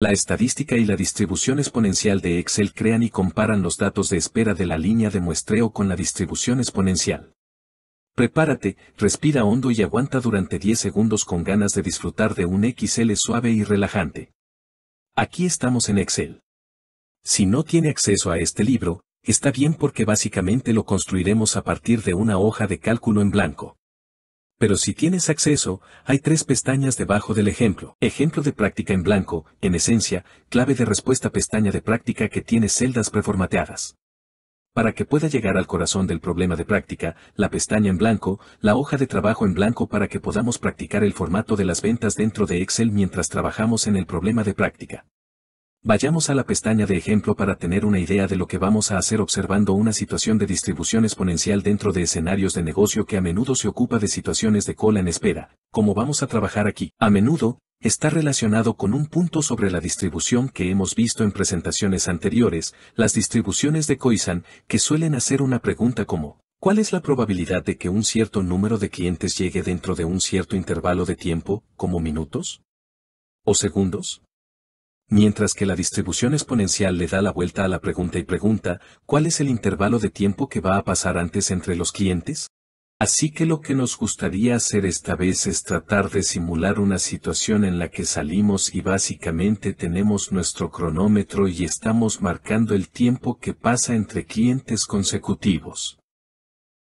La estadística y la distribución exponencial de Excel crean y comparan los datos de espera de la línea de muestreo con la distribución exponencial. Prepárate, respira hondo y aguanta durante 10 segundos con ganas de disfrutar de un XL suave y relajante. Aquí estamos en Excel. Si no tiene acceso a este libro, está bien porque básicamente lo construiremos a partir de una hoja de cálculo en blanco. Pero si tienes acceso, hay tres pestañas debajo del ejemplo. Ejemplo de práctica en blanco, en esencia, clave de respuesta pestaña de práctica que tiene celdas preformateadas. Para que pueda llegar al corazón del problema de práctica, la pestaña en blanco, la hoja de trabajo en blanco para que podamos practicar el formato de las ventas dentro de Excel mientras trabajamos en el problema de práctica. Vayamos a la pestaña de ejemplo para tener una idea de lo que vamos a hacer observando una situación de distribución exponencial dentro de escenarios de negocio que a menudo se ocupa de situaciones de cola en espera, como vamos a trabajar aquí. A menudo, está relacionado con un punto sobre la distribución que hemos visto en presentaciones anteriores, las distribuciones de Koizan, que suelen hacer una pregunta como, ¿cuál es la probabilidad de que un cierto número de clientes llegue dentro de un cierto intervalo de tiempo, como minutos? ¿O segundos? mientras que la distribución exponencial le da la vuelta a la pregunta y pregunta, ¿cuál es el intervalo de tiempo que va a pasar antes entre los clientes? Así que lo que nos gustaría hacer esta vez es tratar de simular una situación en la que salimos y básicamente tenemos nuestro cronómetro y estamos marcando el tiempo que pasa entre clientes consecutivos.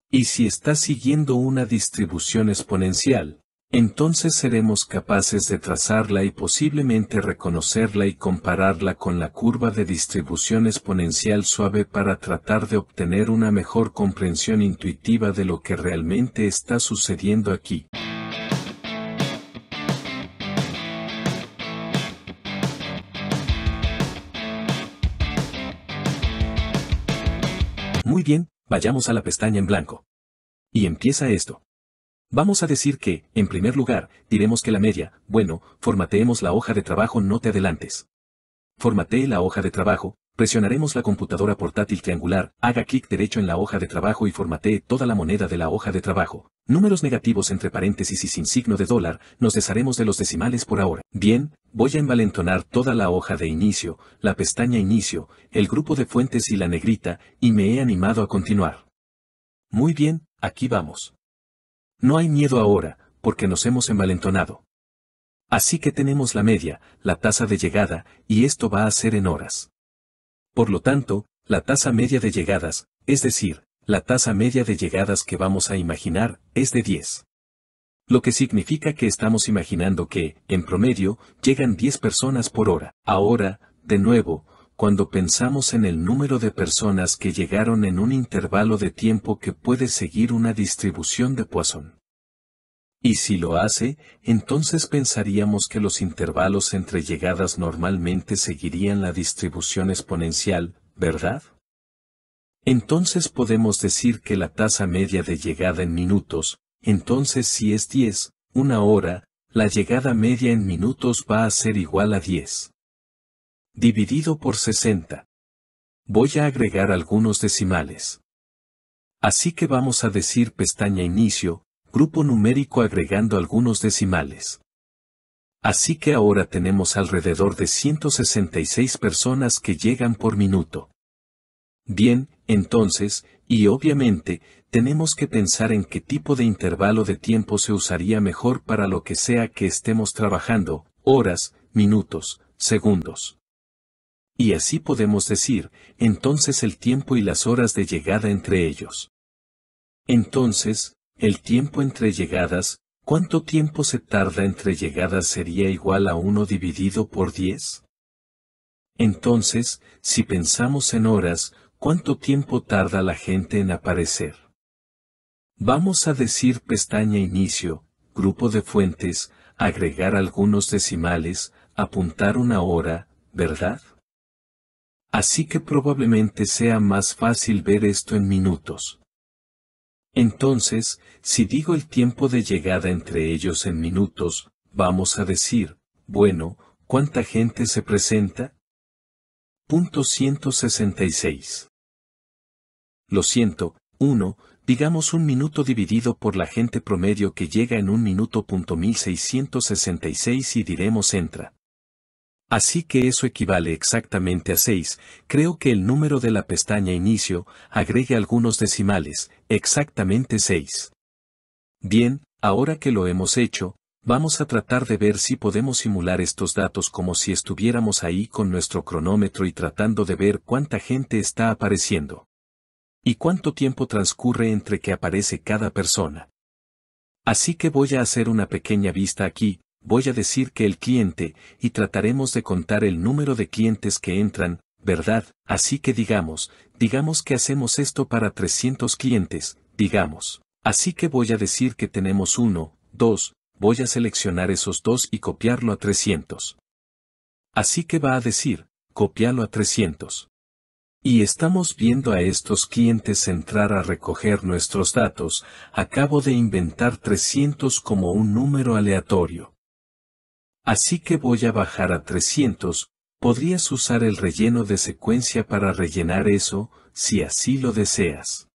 Y si está siguiendo una distribución exponencial, entonces seremos capaces de trazarla y posiblemente reconocerla y compararla con la curva de distribución exponencial suave para tratar de obtener una mejor comprensión intuitiva de lo que realmente está sucediendo aquí. Muy bien, vayamos a la pestaña en blanco. Y empieza esto. Vamos a decir que, en primer lugar, diremos que la media, bueno, formateemos la hoja de trabajo no te adelantes. Formatee la hoja de trabajo, presionaremos la computadora portátil triangular, haga clic derecho en la hoja de trabajo y formatee toda la moneda de la hoja de trabajo. Números negativos entre paréntesis y sin signo de dólar, nos desharemos de los decimales por ahora. Bien, voy a envalentonar toda la hoja de inicio, la pestaña inicio, el grupo de fuentes y la negrita, y me he animado a continuar. Muy bien, aquí vamos. No hay miedo ahora, porque nos hemos envalentonado. Así que tenemos la media, la tasa de llegada, y esto va a ser en horas. Por lo tanto, la tasa media de llegadas, es decir, la tasa media de llegadas que vamos a imaginar, es de 10. Lo que significa que estamos imaginando que, en promedio, llegan 10 personas por hora. Ahora, de nuevo, cuando pensamos en el número de personas que llegaron en un intervalo de tiempo que puede seguir una distribución de Poisson. Y si lo hace, entonces pensaríamos que los intervalos entre llegadas normalmente seguirían la distribución exponencial, ¿verdad? Entonces podemos decir que la tasa media de llegada en minutos, entonces si es 10, una hora, la llegada media en minutos va a ser igual a 10 dividido por 60. Voy a agregar algunos decimales. Así que vamos a decir pestaña inicio, grupo numérico agregando algunos decimales. Así que ahora tenemos alrededor de 166 personas que llegan por minuto. Bien, entonces, y obviamente, tenemos que pensar en qué tipo de intervalo de tiempo se usaría mejor para lo que sea que estemos trabajando, horas, minutos, segundos y así podemos decir, entonces el tiempo y las horas de llegada entre ellos. Entonces, el tiempo entre llegadas, ¿cuánto tiempo se tarda entre llegadas sería igual a 1 dividido por 10? Entonces, si pensamos en horas, ¿cuánto tiempo tarda la gente en aparecer? Vamos a decir pestaña inicio, grupo de fuentes, agregar algunos decimales, apuntar una hora, ¿verdad? Así que probablemente sea más fácil ver esto en minutos. Entonces, si digo el tiempo de llegada entre ellos en minutos, vamos a decir, bueno, ¿cuánta gente se presenta? Punto 166. Lo siento, 1, digamos un minuto dividido por la gente promedio que llega en un minuto. y diremos entra. Así que eso equivale exactamente a 6, creo que el número de la pestaña inicio, agregue algunos decimales, exactamente 6. Bien, ahora que lo hemos hecho, vamos a tratar de ver si podemos simular estos datos como si estuviéramos ahí con nuestro cronómetro y tratando de ver cuánta gente está apareciendo. Y cuánto tiempo transcurre entre que aparece cada persona. Así que voy a hacer una pequeña vista aquí, voy a decir que el cliente, y trataremos de contar el número de clientes que entran, ¿verdad? Así que digamos, digamos que hacemos esto para 300 clientes, digamos. Así que voy a decir que tenemos uno, dos, voy a seleccionar esos dos y copiarlo a 300. Así que va a decir, copialo a 300. Y estamos viendo a estos clientes entrar a recoger nuestros datos, acabo de inventar 300 como un número aleatorio. Así que voy a bajar a 300, podrías usar el relleno de secuencia para rellenar eso, si así lo deseas.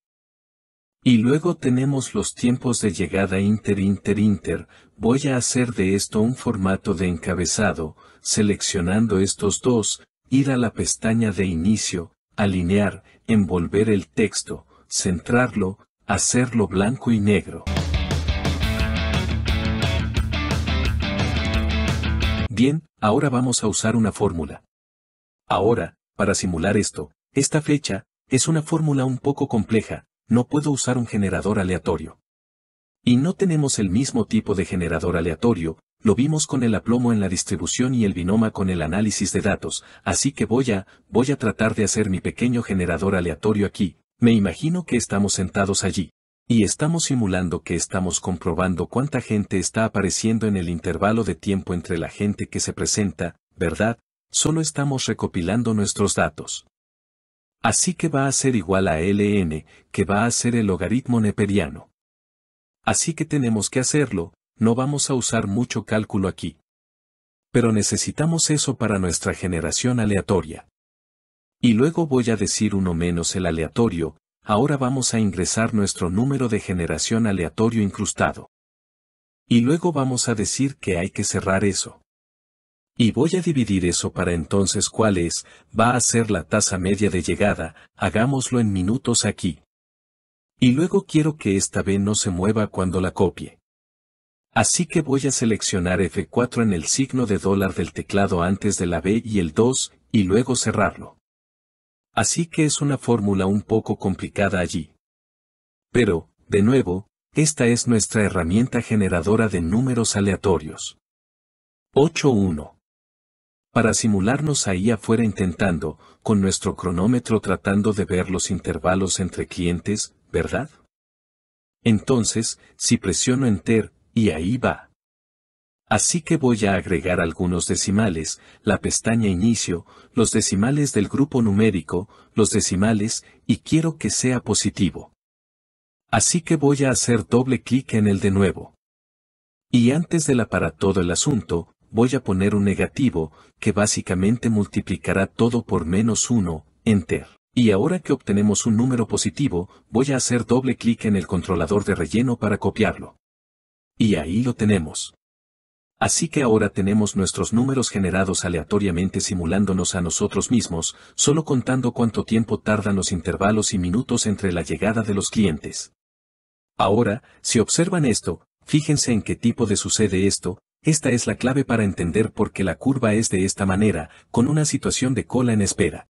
Y luego tenemos los tiempos de llegada inter inter inter, voy a hacer de esto un formato de encabezado, seleccionando estos dos, ir a la pestaña de inicio, alinear, envolver el texto, centrarlo, hacerlo blanco y negro. Bien, ahora vamos a usar una fórmula. Ahora, para simular esto, esta flecha, es una fórmula un poco compleja, no puedo usar un generador aleatorio. Y no tenemos el mismo tipo de generador aleatorio, lo vimos con el aplomo en la distribución y el binoma con el análisis de datos, así que voy a, voy a tratar de hacer mi pequeño generador aleatorio aquí, me imagino que estamos sentados allí. Y estamos simulando que estamos comprobando cuánta gente está apareciendo en el intervalo de tiempo entre la gente que se presenta, ¿verdad? Solo estamos recopilando nuestros datos. Así que va a ser igual a ln, que va a ser el logaritmo neperiano. Así que tenemos que hacerlo, no vamos a usar mucho cálculo aquí. Pero necesitamos eso para nuestra generación aleatoria. Y luego voy a decir uno menos el aleatorio, ahora vamos a ingresar nuestro número de generación aleatorio incrustado. Y luego vamos a decir que hay que cerrar eso. Y voy a dividir eso para entonces cuál es, va a ser la tasa media de llegada, hagámoslo en minutos aquí. Y luego quiero que esta B no se mueva cuando la copie. Así que voy a seleccionar F4 en el signo de dólar del teclado antes de la B y el 2, y luego cerrarlo. Así que es una fórmula un poco complicada allí. Pero, de nuevo, esta es nuestra herramienta generadora de números aleatorios. 8.1. Para simularnos ahí afuera intentando, con nuestro cronómetro tratando de ver los intervalos entre clientes, ¿verdad? Entonces, si presiono Enter, y ahí va. Así que voy a agregar algunos decimales, la pestaña inicio, los decimales del grupo numérico, los decimales, y quiero que sea positivo. Así que voy a hacer doble clic en el de nuevo. Y antes de la para todo el asunto, voy a poner un negativo, que básicamente multiplicará todo por menos uno, enter. Y ahora que obtenemos un número positivo, voy a hacer doble clic en el controlador de relleno para copiarlo. Y ahí lo tenemos. Así que ahora tenemos nuestros números generados aleatoriamente simulándonos a nosotros mismos, solo contando cuánto tiempo tardan los intervalos y minutos entre la llegada de los clientes. Ahora, si observan esto, fíjense en qué tipo de sucede esto, esta es la clave para entender por qué la curva es de esta manera, con una situación de cola en espera.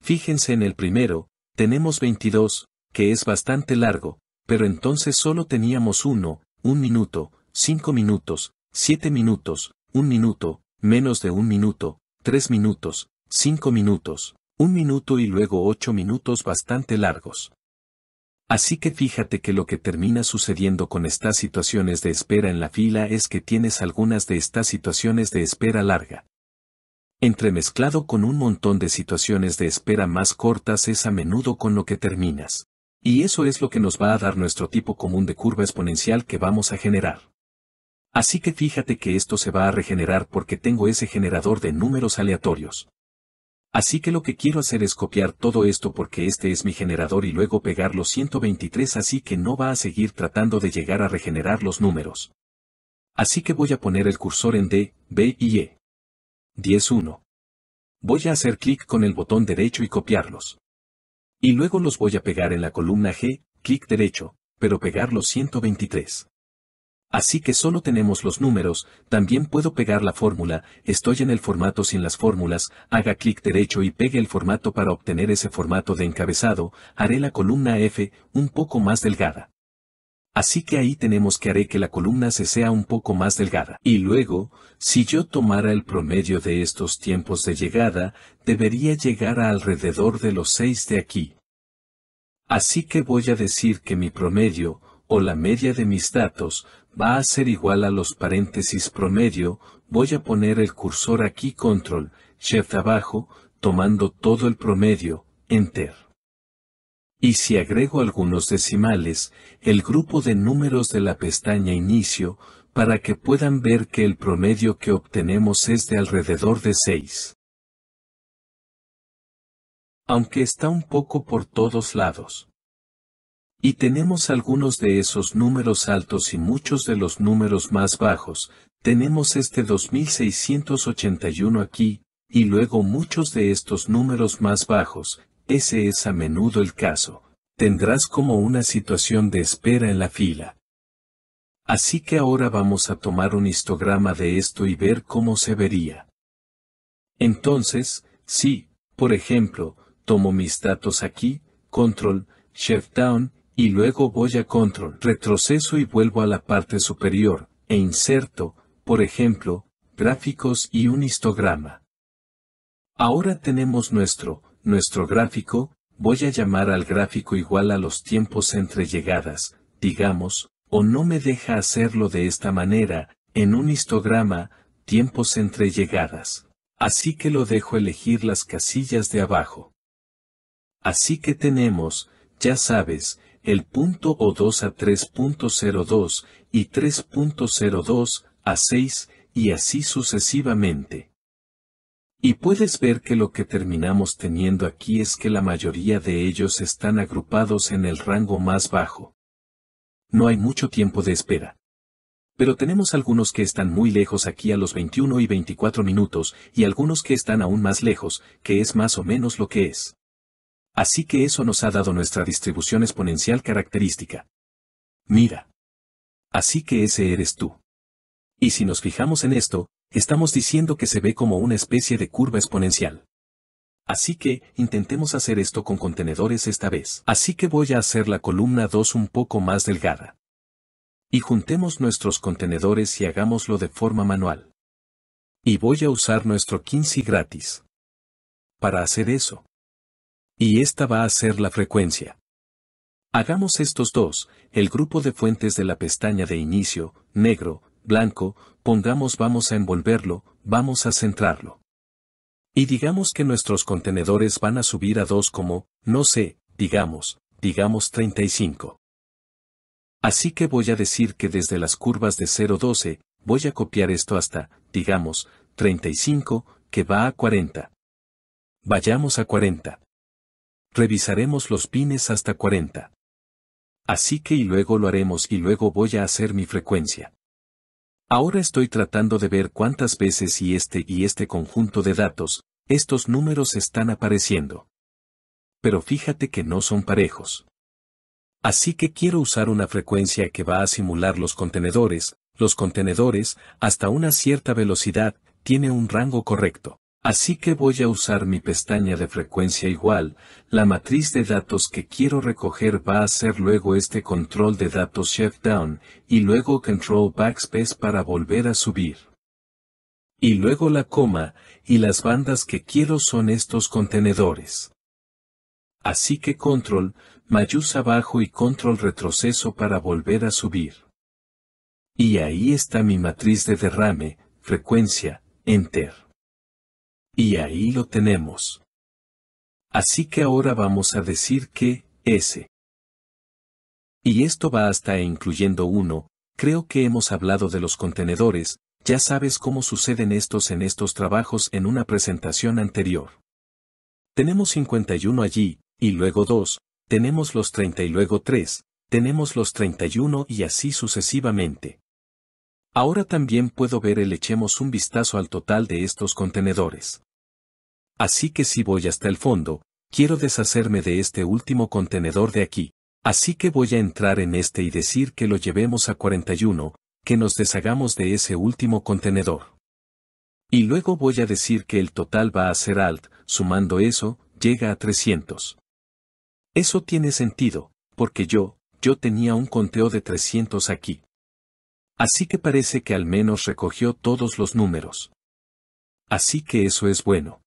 Fíjense en el primero, tenemos 22, que es bastante largo, pero entonces solo teníamos uno, un minuto, 5 minutos, 7 minutos, 1 minuto, menos de 1 minuto, 3 minutos, 5 minutos, 1 minuto y luego 8 minutos bastante largos. Así que fíjate que lo que termina sucediendo con estas situaciones de espera en la fila es que tienes algunas de estas situaciones de espera larga. Entremezclado con un montón de situaciones de espera más cortas es a menudo con lo que terminas. Y eso es lo que nos va a dar nuestro tipo común de curva exponencial que vamos a generar. Así que fíjate que esto se va a regenerar porque tengo ese generador de números aleatorios. Así que lo que quiero hacer es copiar todo esto porque este es mi generador y luego pegar los 123 así que no va a seguir tratando de llegar a regenerar los números. Así que voy a poner el cursor en D, B y E. 10.1. Voy a hacer clic con el botón derecho y copiarlos. Y luego los voy a pegar en la columna G, clic derecho, pero pegar los 123. Así que solo tenemos los números, también puedo pegar la fórmula, estoy en el formato sin las fórmulas, haga clic derecho y pegue el formato para obtener ese formato de encabezado, haré la columna F un poco más delgada. Así que ahí tenemos que haré que la columna se sea un poco más delgada. Y luego, si yo tomara el promedio de estos tiempos de llegada, debería llegar a alrededor de los 6 de aquí. Así que voy a decir que mi promedio, o la media de mis datos va a ser igual a los paréntesis promedio, voy a poner el cursor aquí control, shift abajo, tomando todo el promedio, enter. Y si agrego algunos decimales, el grupo de números de la pestaña inicio, para que puedan ver que el promedio que obtenemos es de alrededor de 6. Aunque está un poco por todos lados. Y tenemos algunos de esos números altos y muchos de los números más bajos, tenemos este 2681 aquí, y luego muchos de estos números más bajos, ese es a menudo el caso, tendrás como una situación de espera en la fila. Así que ahora vamos a tomar un histograma de esto y ver cómo se vería. Entonces, si, por ejemplo, tomo mis datos aquí, control, shift down, y luego voy a control, retroceso y vuelvo a la parte superior, e inserto, por ejemplo, gráficos y un histograma. Ahora tenemos nuestro, nuestro gráfico, voy a llamar al gráfico igual a los tiempos entre llegadas, digamos, o no me deja hacerlo de esta manera, en un histograma, tiempos entre llegadas. Así que lo dejo elegir las casillas de abajo. Así que tenemos, ya sabes, el punto O2 a 3.02 y 3.02 a 6 y así sucesivamente. Y puedes ver que lo que terminamos teniendo aquí es que la mayoría de ellos están agrupados en el rango más bajo. No hay mucho tiempo de espera. Pero tenemos algunos que están muy lejos aquí a los 21 y 24 minutos y algunos que están aún más lejos, que es más o menos lo que es. Así que eso nos ha dado nuestra distribución exponencial característica. Mira. Así que ese eres tú. Y si nos fijamos en esto, estamos diciendo que se ve como una especie de curva exponencial. Así que, intentemos hacer esto con contenedores esta vez. Así que voy a hacer la columna 2 un poco más delgada. Y juntemos nuestros contenedores y hagámoslo de forma manual. Y voy a usar nuestro 15 gratis. Para hacer eso. Y esta va a ser la frecuencia. Hagamos estos dos, el grupo de fuentes de la pestaña de inicio, negro, blanco, pongamos vamos a envolverlo, vamos a centrarlo. Y digamos que nuestros contenedores van a subir a 2 como, no sé, digamos, digamos 35. Así que voy a decir que desde las curvas de 0,12, voy a copiar esto hasta, digamos, 35, que va a 40. Vayamos a 40 revisaremos los pines hasta 40. Así que y luego lo haremos y luego voy a hacer mi frecuencia. Ahora estoy tratando de ver cuántas veces y este y este conjunto de datos, estos números están apareciendo. Pero fíjate que no son parejos. Así que quiero usar una frecuencia que va a simular los contenedores, los contenedores, hasta una cierta velocidad, tiene un rango correcto. Así que voy a usar mi pestaña de frecuencia igual, la matriz de datos que quiero recoger va a ser luego este control de datos shift down y luego control backspace para volver a subir. Y luego la coma, y las bandas que quiero son estos contenedores. Así que control, mayús abajo y control retroceso para volver a subir. Y ahí está mi matriz de derrame, frecuencia, enter. Y ahí lo tenemos. Así que ahora vamos a decir que, S. Y esto va hasta e incluyendo uno. creo que hemos hablado de los contenedores, ya sabes cómo suceden estos en estos trabajos en una presentación anterior. Tenemos 51 allí, y luego 2, tenemos los 30 y luego 3, tenemos los 31 y así sucesivamente. Ahora también puedo ver el echemos un vistazo al total de estos contenedores. Así que si voy hasta el fondo, quiero deshacerme de este último contenedor de aquí. Así que voy a entrar en este y decir que lo llevemos a 41, que nos deshagamos de ese último contenedor. Y luego voy a decir que el total va a ser alt, sumando eso, llega a 300. Eso tiene sentido, porque yo, yo tenía un conteo de 300 aquí. Así que parece que al menos recogió todos los números. Así que eso es bueno.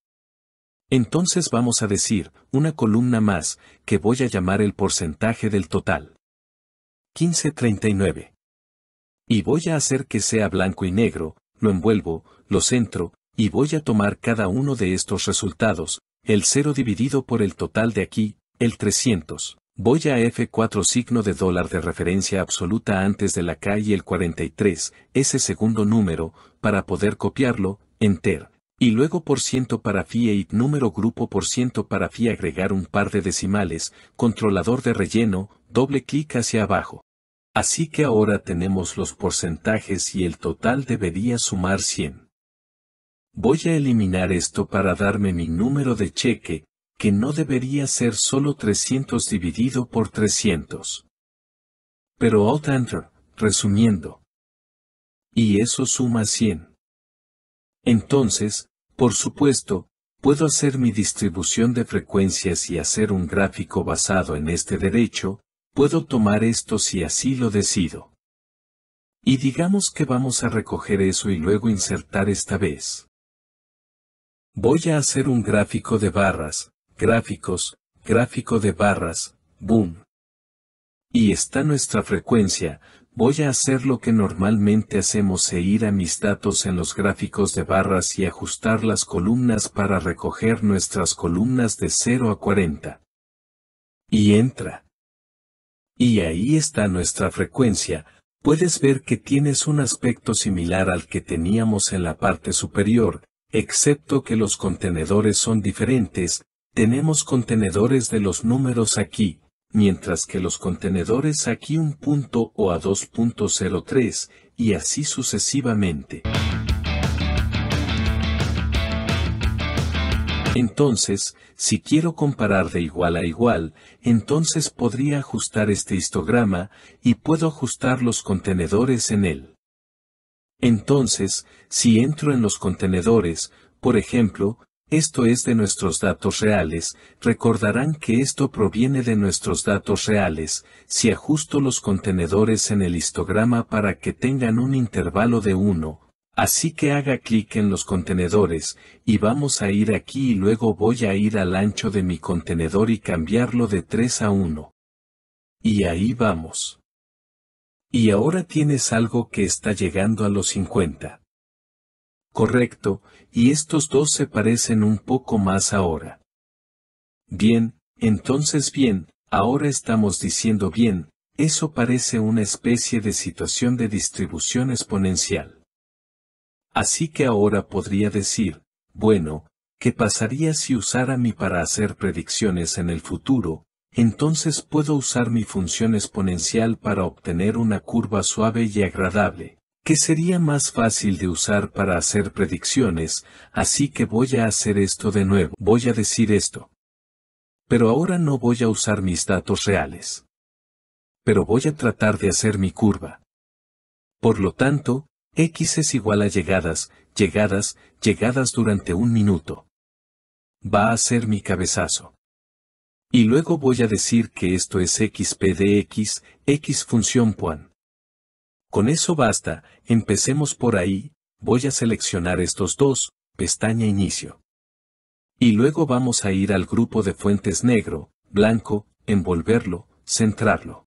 Entonces vamos a decir, una columna más, que voy a llamar el porcentaje del total. 1539. Y voy a hacer que sea blanco y negro, lo envuelvo, lo centro, y voy a tomar cada uno de estos resultados, el 0 dividido por el total de aquí, el 300. Voy a F4 signo de dólar de referencia absoluta antes de la K y el 43, ese segundo número, para poder copiarlo, enter y luego por ciento para fi y número grupo por ciento para fi agregar un par de decimales, controlador de relleno, doble clic hacia abajo. Así que ahora tenemos los porcentajes y el total debería sumar 100. Voy a eliminar esto para darme mi número de cheque, que no debería ser solo 300 dividido por 300. Pero Alt Enter, resumiendo. Y eso suma 100. Entonces, por supuesto, puedo hacer mi distribución de frecuencias y hacer un gráfico basado en este derecho, puedo tomar esto si así lo decido. Y digamos que vamos a recoger eso y luego insertar esta vez. Voy a hacer un gráfico de barras, gráficos, gráfico de barras, boom. Y está nuestra frecuencia, Voy a hacer lo que normalmente hacemos e ir a mis datos en los gráficos de barras y ajustar las columnas para recoger nuestras columnas de 0 a 40. Y entra. Y ahí está nuestra frecuencia, puedes ver que tienes un aspecto similar al que teníamos en la parte superior, excepto que los contenedores son diferentes, tenemos contenedores de los números aquí, mientras que los contenedores aquí un punto o a 2.03, y así sucesivamente. Entonces, si quiero comparar de igual a igual, entonces podría ajustar este histograma y puedo ajustar los contenedores en él. Entonces, si entro en los contenedores, por ejemplo, esto es de nuestros datos reales, recordarán que esto proviene de nuestros datos reales, si ajusto los contenedores en el histograma para que tengan un intervalo de 1, así que haga clic en los contenedores, y vamos a ir aquí y luego voy a ir al ancho de mi contenedor y cambiarlo de 3 a 1. Y ahí vamos. Y ahora tienes algo que está llegando a los 50. Correcto, y estos dos se parecen un poco más ahora. Bien, entonces bien, ahora estamos diciendo bien, eso parece una especie de situación de distribución exponencial. Así que ahora podría decir, bueno, ¿qué pasaría si usara mi para hacer predicciones en el futuro? Entonces puedo usar mi función exponencial para obtener una curva suave y agradable que sería más fácil de usar para hacer predicciones, así que voy a hacer esto de nuevo, voy a decir esto. Pero ahora no voy a usar mis datos reales. Pero voy a tratar de hacer mi curva. Por lo tanto, x es igual a llegadas, llegadas, llegadas durante un minuto. Va a ser mi cabezazo. Y luego voy a decir que esto es xp de x, x función Puan. Con eso basta, empecemos por ahí, voy a seleccionar estos dos, pestaña inicio. Y luego vamos a ir al grupo de fuentes negro, blanco, envolverlo, centrarlo.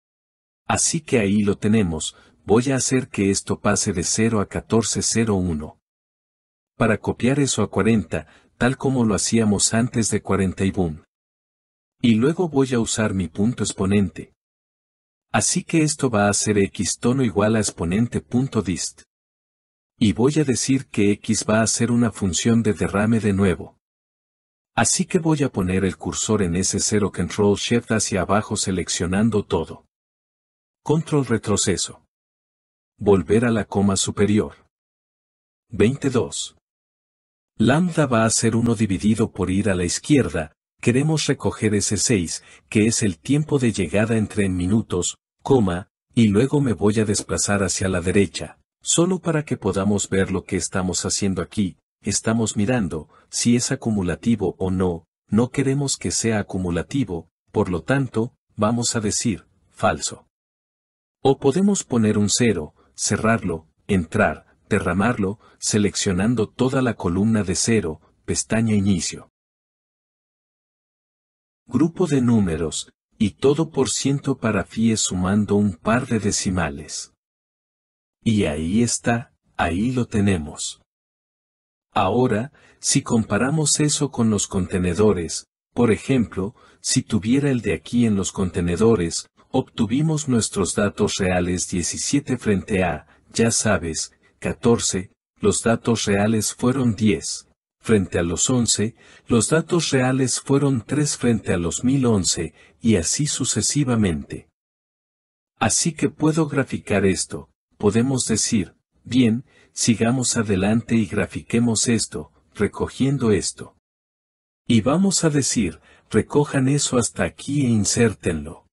Así que ahí lo tenemos, voy a hacer que esto pase de 0 a 1401. Para copiar eso a 40, tal como lo hacíamos antes de 40 y boom. Y luego voy a usar mi punto exponente, Así que esto va a ser x tono igual a exponente punto dist. Y voy a decir que x va a ser una función de derrame de nuevo. Así que voy a poner el cursor en ese 0 Control Shift hacia abajo seleccionando todo. Control retroceso. Volver a la coma superior. 22. Lambda va a ser 1 dividido por ir a la izquierda, queremos recoger ese 6, que es el tiempo de llegada entre en minutos, coma, y luego me voy a desplazar hacia la derecha, solo para que podamos ver lo que estamos haciendo aquí, estamos mirando, si es acumulativo o no, no queremos que sea acumulativo, por lo tanto, vamos a decir, falso. O podemos poner un cero, cerrarlo, entrar, derramarlo, seleccionando toda la columna de cero, pestaña inicio. Grupo de números, y todo por ciento para es sumando un par de decimales. Y ahí está, ahí lo tenemos. Ahora, si comparamos eso con los contenedores, por ejemplo, si tuviera el de aquí en los contenedores, obtuvimos nuestros datos reales 17 frente a, ya sabes, 14, los datos reales fueron 10, frente a los 11, los datos reales fueron 3 frente a los 1011, y así sucesivamente. Así que puedo graficar esto, podemos decir, bien, sigamos adelante y grafiquemos esto, recogiendo esto. Y vamos a decir, recojan eso hasta aquí e insértenlo.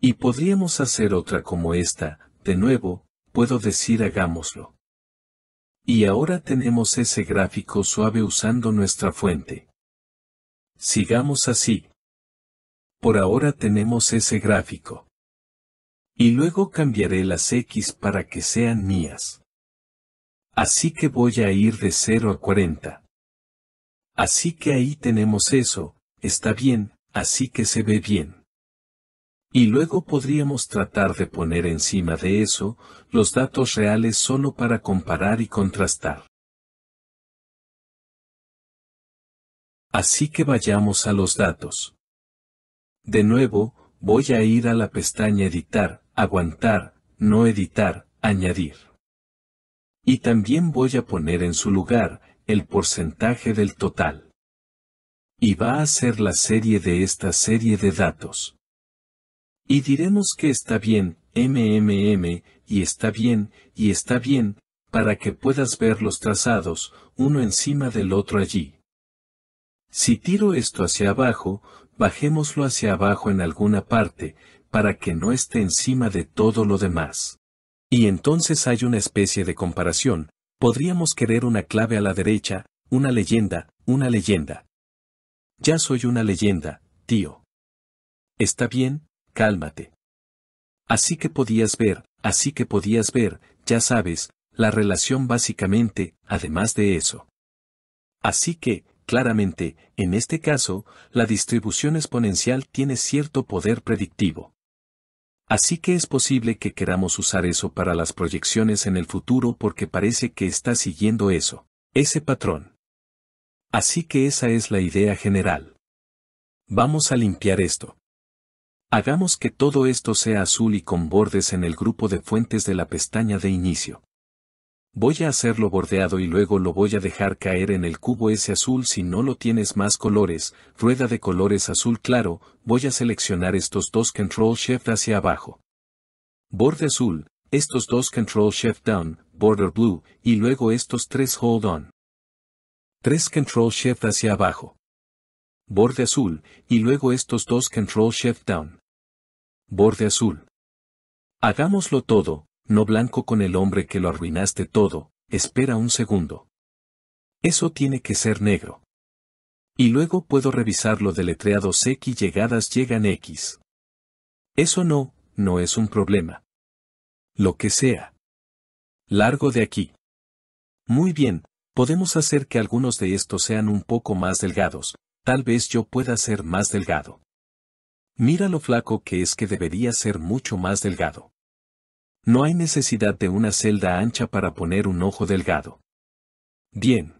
Y podríamos hacer otra como esta, de nuevo, puedo decir hagámoslo. Y ahora tenemos ese gráfico suave usando nuestra fuente. Sigamos así. Por ahora tenemos ese gráfico. Y luego cambiaré las X para que sean mías. Así que voy a ir de 0 a 40. Así que ahí tenemos eso, está bien, así que se ve bien. Y luego podríamos tratar de poner encima de eso los datos reales solo para comparar y contrastar. Así que vayamos a los datos. De nuevo, voy a ir a la pestaña Editar, Aguantar, No Editar, Añadir. Y también voy a poner en su lugar el porcentaje del total. Y va a ser la serie de esta serie de datos. Y diremos que está bien, MMM, y está bien, y está bien, para que puedas ver los trazados, uno encima del otro allí. Si tiro esto hacia abajo, bajémoslo hacia abajo en alguna parte, para que no esté encima de todo lo demás. Y entonces hay una especie de comparación, podríamos querer una clave a la derecha, una leyenda, una leyenda. Ya soy una leyenda, tío. Está bien, cálmate. Así que podías ver, así que podías ver, ya sabes, la relación básicamente, además de eso. Así que, claramente, en este caso, la distribución exponencial tiene cierto poder predictivo. Así que es posible que queramos usar eso para las proyecciones en el futuro porque parece que está siguiendo eso, ese patrón. Así que esa es la idea general. Vamos a limpiar esto. Hagamos que todo esto sea azul y con bordes en el grupo de fuentes de la pestaña de inicio. Voy a hacerlo bordeado y luego lo voy a dejar caer en el cubo ese azul si no lo tienes más colores, rueda de colores azul claro, voy a seleccionar estos dos Control Shift hacia abajo. Borde azul, estos dos Control Shift Down, Border Blue, y luego estos tres Hold On. Tres Control Shift hacia abajo. Borde azul, y luego estos dos Control Shift Down. Borde azul. Hagámoslo todo, no blanco con el hombre que lo arruinaste todo, espera un segundo. Eso tiene que ser negro. Y luego puedo revisarlo lo deletreado X llegadas llegan X. Eso no, no es un problema. Lo que sea. Largo de aquí. Muy bien, podemos hacer que algunos de estos sean un poco más delgados, tal vez yo pueda ser más delgado. Mira lo flaco que es que debería ser mucho más delgado. No hay necesidad de una celda ancha para poner un ojo delgado. Bien.